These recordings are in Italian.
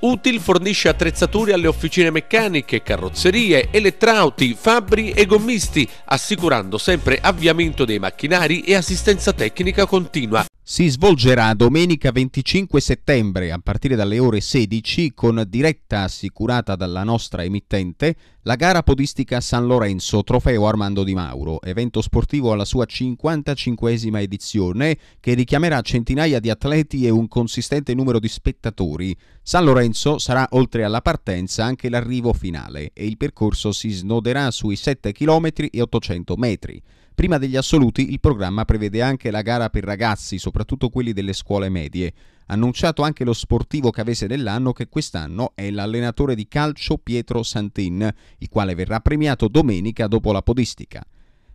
Util fornisce attrezzature alle officine meccaniche, carrozzerie, elettrauti, fabbri e gommisti, assicurando sempre avviamento dei macchinari e assistenza tecnica continua. Si svolgerà domenica 25 settembre a partire dalle ore 16 con diretta assicurata dalla nostra emittente la gara podistica San Lorenzo, trofeo Armando Di Mauro, evento sportivo alla sua 55esima edizione che richiamerà centinaia di atleti e un consistente numero di spettatori. San Lorenzo sarà oltre alla partenza anche l'arrivo finale e il percorso si snoderà sui 7 km e 800 metri. Prima degli assoluti il programma prevede anche la gara per ragazzi, soprattutto quelli delle scuole medie annunciato anche lo sportivo cavese dell'anno che quest'anno è l'allenatore di calcio Pietro Santin, il quale verrà premiato domenica dopo la podistica.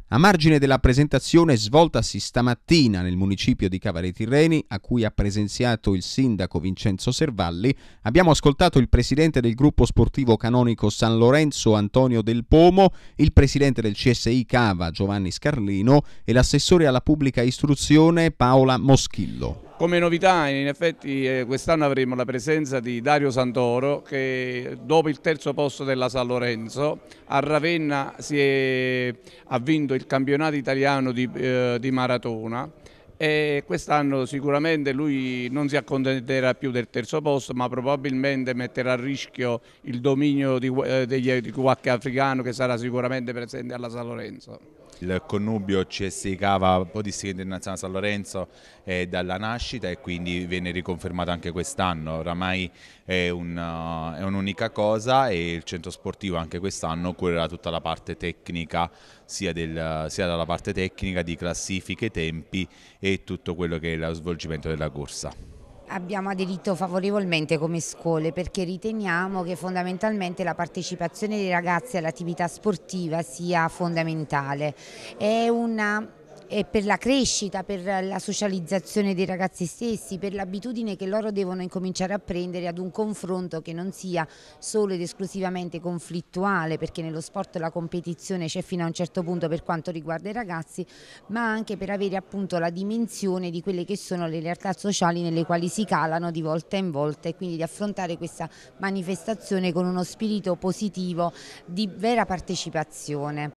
A margine della presentazione svoltasi stamattina nel municipio di Cavare Tirreni, a cui ha presenziato il sindaco Vincenzo Servalli, abbiamo ascoltato il presidente del gruppo sportivo canonico San Lorenzo Antonio Del Pomo, il presidente del CSI Cava Giovanni Scarlino e l'assessore alla pubblica istruzione Paola Moschillo. Come novità in effetti eh, quest'anno avremo la presenza di Dario Santoro che dopo il terzo posto della San Lorenzo a Ravenna è, ha vinto il campionato italiano di, eh, di maratona e quest'anno sicuramente lui non si accontenterà più del terzo posto ma probabilmente metterà a rischio il dominio di, eh, degli, di qualche africano che sarà sicuramente presente alla San Lorenzo il connubio CSI Cava Podistica Internazionale San Lorenzo è eh, dalla nascita e quindi viene riconfermato anche quest'anno, oramai eh, è, un'unica cosa e il centro sportivo anche quest'anno curerà tutta la parte tecnica, sia, del, sia dalla parte tecnica di classifiche, tempi e tutto quello che è lo svolgimento della corsa abbiamo aderito favorevolmente come scuole perché riteniamo che fondamentalmente la partecipazione dei ragazzi all'attività sportiva sia fondamentale. È una e per la crescita, per la socializzazione dei ragazzi stessi, per l'abitudine che loro devono incominciare a prendere ad un confronto che non sia solo ed esclusivamente conflittuale, perché nello sport la competizione c'è fino a un certo punto per quanto riguarda i ragazzi, ma anche per avere appunto la dimensione di quelle che sono le realtà sociali nelle quali si calano di volta in volta e quindi di affrontare questa manifestazione con uno spirito positivo di vera partecipazione.